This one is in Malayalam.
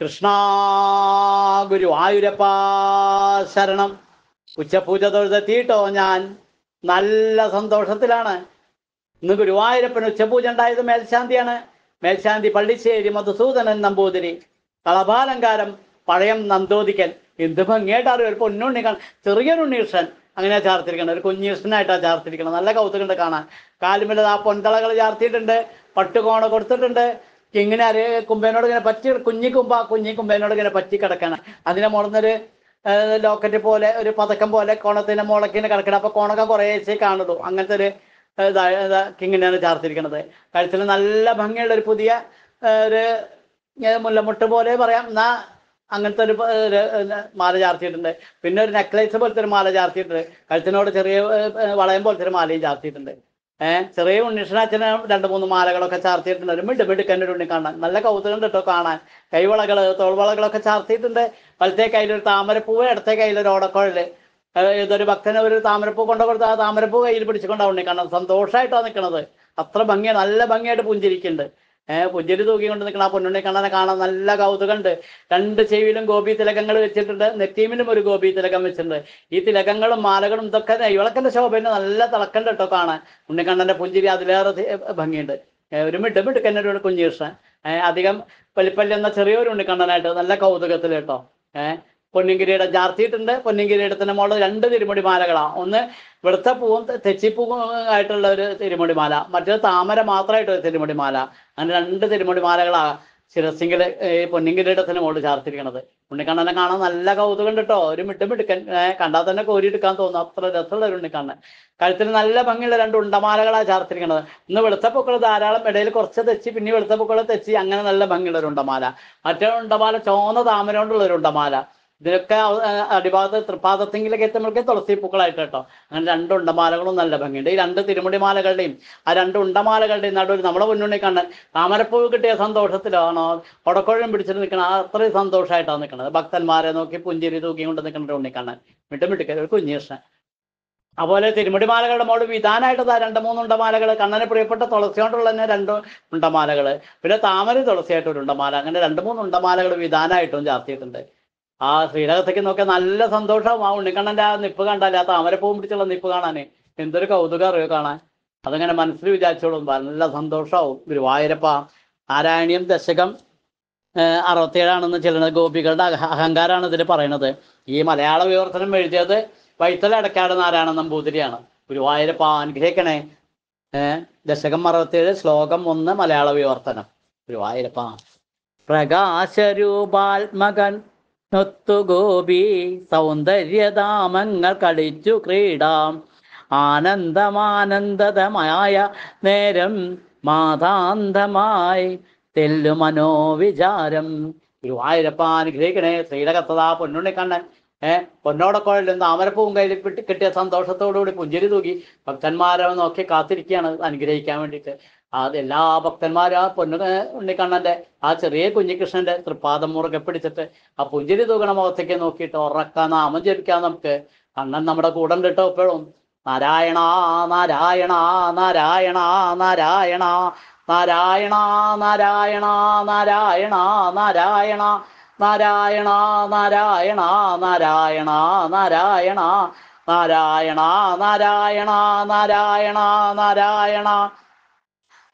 കൃഷ്ണ ഗുരു ആയുരപ്പാ ശരണം ഉച്ചപൂജ തൊഴുതെത്തിയിട്ടോ ഞാൻ നല്ല സന്തോഷത്തിലാണ് ഇന്ന് ഗുരുവായൂരപ്പന് ഉച്ചപൂജ ഉണ്ടായത് മേൽശാന്തിയാണ് മേൽശാന്തി പള്ളിശ്ശേരി മധുസൂദനൻ നമ്പൂതിരി കളഭാലങ്കാരം പഴയം നന്തോദിക്കൽ എന്ത് ഭംഗിയായിട്ടാണ് ഒരു പൊന്നുണ്ണി കാണാൻ ചെറിയൊരു ഉണ്ണീഷൻ അങ്ങനെയാ ചാർത്തിരിക്കണം ഒരു കുഞ്ഞീഷനായിട്ടാണ് ചാർത്തിരിക്കണം നല്ല കൗതുകമുണ്ട് കാണാൻ കാലുമില്ല ആ പൊൻതളകൾ ചാർത്തിയിട്ടുണ്ട് പട്ടുകോണ കൊടുത്തിട്ടുണ്ട് ഇങ്ങനെ അറിയ കുമ്പേനോട് ഇങ്ങനെ പറ്റി കുഞ്ഞി കുമ്പ കുഞ്ഞി കുമ്പേനോട് ഇങ്ങനെ പറ്റി കിടക്കണം അതിനെ മുളന്നൊരു ലോക്കറ്റ് പോലെ ഒരു പതക്കം പോലെ കോണത്തിന്റെ മുളക്കിനെ കിടക്കണം അപ്പൊ കോണൊക്കെ കുറേശ്ശേ കാണുള്ളൂ അങ്ങനത്തെ ഒരു കിങ്ങിനെയാണ് ചാർത്തിരിക്കുന്നത് കഴുത്തിൽ നല്ല ഭംഗിയുള്ള ഒരു പുതിയ ഒരു മുല്ലമുട്ട് പോലെ പറയാം എന്നാ അങ്ങനത്തെ ഒരു മാല ചാർത്തിയിട്ടുണ്ട് പിന്നെ ഒരു നെക്ലേസ് പോലത്തെ ഒരു മാല ചാർത്തിയിട്ടുണ്ട് കഴുത്തിനോട് ചെറിയ വളയം പോലത്തെ ഒരു മാലയും ചാർത്തിയിട്ടുണ്ട് ഏഹ് ചെറിയ ഉണ്ണിഷ്ണാച്ചന് രണ്ട് മൂന്ന് മാലകളൊക്കെ ചാർത്തിയിട്ടുണ്ട് ഒരു മിഡ് മിഡ് ഉണ്ണി കാണാൻ നല്ല കൗതുകം കേട്ടോ കാണാൻ കൈവളകള് തോൾവളകളൊക്കെ ചാർത്തിയിട്ടുണ്ട് വലത്തെ കയ്യിലൊരു താമരപ്പൂവ് ഇടത്തെ കയ്യിലൊരു ഓടക്കുഴല് ഏതൊരു ഭക്തന് ഒരു താമരപ്പൂ കൊണ്ടു കൊടുത്ത് ആ താമരപ്പൂ കയ്യിൽ പിടിച്ചുകൊണ്ടാണ് ഉണ്ണി കാണാൻ സന്തോഷമായിട്ടാണ് നിൽക്കുന്നത് അത്ര ഭംഗിയാണ് നല്ല ഭംഗിയായിട്ട് പുഞ്ചിരിക്കുന്നുണ്ട് ഏഹ് പുഞ്ചിരി കൊണ്ട് നിൽക്കുന്ന ആ പൊന്നുണ്ണി കണ്ണനെ കാണാൻ നല്ല കൗതുകണ്ട് രണ്ട് ചെവിയിലും ഗോപി തിലകങ്ങൾ വെച്ചിട്ടുണ്ട് നെറ്റീമിലും ഒരു ഗോപി തിലകം വെച്ചിട്ടുണ്ട് ഈ തിലകങ്ങളും മാലകളും ഇതൊക്കെ ഇവളക്കന്റെ ശോഭന് നല്ല തിളക്കണ്ട് കേട്ടോ കാണാൻ ഉണ്ണിക്കണ്ണന്റെ പുഞ്ചിരി അതിലേറെ ഭംഗിയുണ്ട് ഒരു മിഡ് മിടുക്കന്നെ ഒരു കുഞ്ഞീർഷൻ അധികം പലിപ്പല്ലി എന്ന ചെറിയൊരു ഉണ്ണിക്കണ്ണനായിട്ട് നല്ല കൗതുകത്തിൽ കേട്ടോ ഏഹ് പൊന്നിങ്കിരിയുടെ ജാർത്തിയിട്ടുണ്ട് പൊന്നിങ്കിരിയുടെ തന്നെ മുകളിൽ രണ്ട് മാലകളാണ് ഒന്ന് പൂവും തെച്ചിപ്പൂവും ആയിട്ടുള്ള ഒരു തിരുമുടിമാല മറ്റൊരു താമര മാത്രമായിട്ട് ഒരു തിരുമുടിമാല അങ്ങനെ രണ്ട് തിരുമുടിമാലകളാണ് ശിരസിങ്കിൽ ഈ പൊന്നിങ്കിരിയുടെ തന്നെ മുകളിൽ ചാർത്തിരിക്കണത് ഉണ്ണിക്കണ്ണനെ കാണാൻ നല്ല കൗതുകം കേട്ടോ ഒരു മിട്ടും മിടുക്കൻ കണ്ടാൽ തന്നെ കോരിയെടുക്കാൻ തോന്നും അത്ര രസമുള്ള ഒരു ഉണ്ണിക്കണ്ണൻ കഴുത്തിൽ നല്ല ഭംഗിയുള്ള രണ്ട് ഉണ്ടമാലകളാണ് ചാർത്തിരിക്കുന്നത് ഇന്ന് വെളുത്ത പൂക്കൾ ധാരാളം ഇടയിൽ കുറച്ച് തെച്ചി പിന്നെ വെളുത്ത പൂക്കൾ തെച്ചി അങ്ങനെ നല്ല ഭംഗിയുള്ള ഒരു ഉണ്ടമാല മറ്റേ ഉണ്ടമാല ചോന്ന താമര കൊണ്ടുള്ള ഒരു ഉണ്ടമാല ഇതിലൊക്കെ അടിഭാഗത്ത് തൃപ്പാദത്തെങ്കിലൊക്കെ എത്തുമ്പോഴേക്കും തുളസി പൂക്കളായിട്ട് കേട്ടോ അങ്ങനെ രണ്ട് ഉണ്ടമാലകളും നല്ല ഭംഗിയുണ്ട് ഈ രണ്ട് തിരുമുടി മാലകളുടെയും ആ രണ്ട് ഉണ്ടമാലകളുടെയും നടുവിൽ നമ്മളെ മുന്നണി കണ്ണ് താമരപ്പൂവ് കിട്ടിയ സന്തോഷത്തിലാണോ കൊടക്കോഴം പിടിച്ചിട്ട് നിൽക്കണം അത്രയും സന്തോഷമായിട്ടാണ് നിൽക്കുന്നത് ഭക്തന്മാരെ നോക്കി പുഞ്ചിരി തൂക്കി കൊണ്ട് നിൽക്കുന്ന ഉണ്ണിക്കണ്ണൻ വിട്ടും വിട്ടുക്ക ഒരു കുഞ്ഞീഷ്ണൻ അതുപോലെ തിരുമുടിമാലകളുടെ മോള് വിധാനായിട്ട് രണ്ട് മൂന്ന് ഉണ്ടമാലകൾ കണ്ണന് പ്രിയപ്പെട്ട തുളസി കൊണ്ടുള്ള തന്നെ രണ്ട് ഉണ്ടമാലകൾ പിന്നെ താമര തുളസിയായിട്ട് ഒരു ഉണ്ടമാല അങ്ങനെ രണ്ട് മൂന്ന് ഉണ്ടമാലകൾ വിധാനായിട്ടും ചാർത്തിയിട്ടുണ്ട് ആ ശ്രീരകത്തേക്ക് നോക്കിയാൽ നല്ല സന്തോഷം ആ ഉണ്ണിക്കണ്ണന്റെ ആ നിപ്പ് കണ്ടാലേ ആ താമരപ്പൂവും പിടിച്ചുള്ള നിപ്പ് കാണാന് എന്തൊരു കൗതുകം അറിയോ കാണാൻ അതങ്ങനെ മനസ്സിൽ വിചാരിച്ചോളും നല്ല സന്തോഷമാവും ഗുരുവായൂരപ്പ നാരായണീയം ദശകം അറുപത്തിയേഴാണെന്ന് ചില ഗോപികളുടെ അഹങ്കാരമാണ് ഇതിൽ പറയുന്നത് ഈ മലയാള വിവർത്തനം എഴുതിയത് വൈത്തല അടക്കാട് നാരായണ നമ്പൂതിരിയാണ് ഗുരുവായൂരപ്പ അനുഗ്രഹിക്കണേ ദശകം അറുപത്തിയേഴ് ശ്ലോകം ഒന്ന് മലയാള വിവർത്തനം ഗുരുവായൂരപ്പ പ്രകാശരൂപാത്മകൻ നൊത്തുഗോപി സൗന്ദര്യധാമങ്ങൾ കളിച്ചു ക്രീഡാം ആനന്ദമാനന്ദതമായ നേരം മാതാന്തമായി തെല്ലു മനോവിചാരം ഗുരുവായൂരപ്പ അനുഗ്രഹിക്കണേ ശ്രീരകത്തതാ പൊന്നുണ്ണിക്കണ്ണൻ ഏഹ് നിന്ന് താമരപ്പൂവും കയ്യിൽ കിട്ടിയ സന്തോഷത്തോടുകൂടി പുഞ്ചിരി തൂക്കി ഭക്തന്മാരെ നോക്കി കാത്തിരിക്കുകയാണ് അനുഗ്രഹിക്കാൻ വേണ്ടിയിട്ട് അത് എല്ലാ ഭക്തന്മാരും ആ പൊന്നു ഉണ്ണിക്കണ്ണന്റെ ആ ചെറിയ കുഞ്ഞികൃഷ്ണന്റെ തൃപ്പാദം മുറുകെ പിടിച്ചിട്ട് ആ പുഞ്ചിരി തൂകണ മുഖത്തേക്ക് നോക്കിയിട്ട് ഉറക്കാൻ നാമം ജപിക്കാം നമുക്ക് കണ്ണൻ നമ്മുടെ കൂടെ കിട്ടോ കേട്ടോ എപ്പോഴും നാരായണ നാരായണ നാരായണ നാരായണ നാരായണ നാരായണ നാരായണ നാരായണ നാരായണ നാരായണ നാരായണ നാരായണ നാരായണ നാരായണ നാരായണ നാരായണ